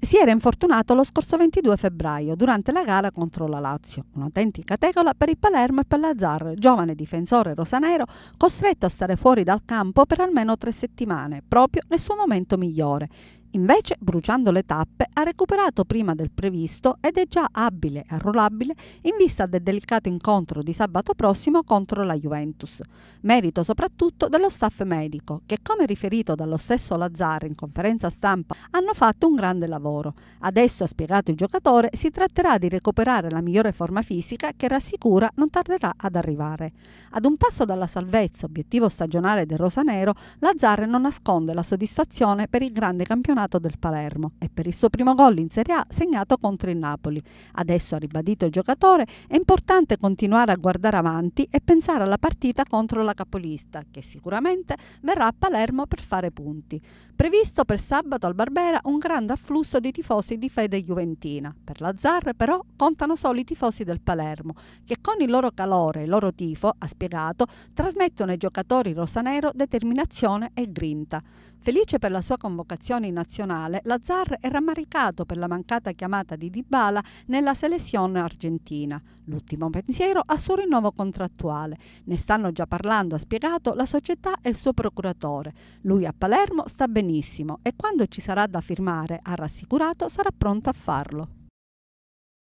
si era infortunato lo scorso 22 febbraio durante la gara contro la Lazio, un'autentica tegola per il Palermo e per l'Azzar, giovane difensore rosanero costretto a stare fuori dal campo per almeno tre settimane, proprio nel suo momento migliore. Invece, bruciando le tappe, ha recuperato prima del previsto ed è già abile e arruolabile in vista del delicato incontro di sabato prossimo contro la Juventus. Merito soprattutto dello staff medico, che come riferito dallo stesso Lazzar in conferenza stampa, hanno fatto un grande lavoro. Adesso, ha spiegato il giocatore, si tratterà di recuperare la migliore forma fisica che rassicura non tarderà ad arrivare. Ad un passo dalla salvezza, obiettivo stagionale del Rosanero, Lazzar non nasconde la soddisfazione per il grande campionato campionato del Palermo e per il suo primo gol in Serie A segnato contro il Napoli. Adesso ha ribadito il giocatore, è importante continuare a guardare avanti e pensare alla partita contro la capolista, che sicuramente verrà a Palermo per fare punti. Previsto per sabato al Barbera un grande afflusso di tifosi di fede juventina. Per la Zar però contano solo i tifosi del Palermo, che con il loro calore e il loro tifo, ha spiegato, trasmettono ai giocatori rosanero determinazione e grinta. Felice per la sua convocazione in nazionale, nazionale, Lazzar è rammaricato per la mancata chiamata di Dybala nella selezione argentina. L'ultimo pensiero ha suo rinnovo contrattuale. Ne stanno già parlando, ha spiegato, la società e il suo procuratore. Lui a Palermo sta benissimo e quando ci sarà da firmare, ha rassicurato, sarà pronto a farlo.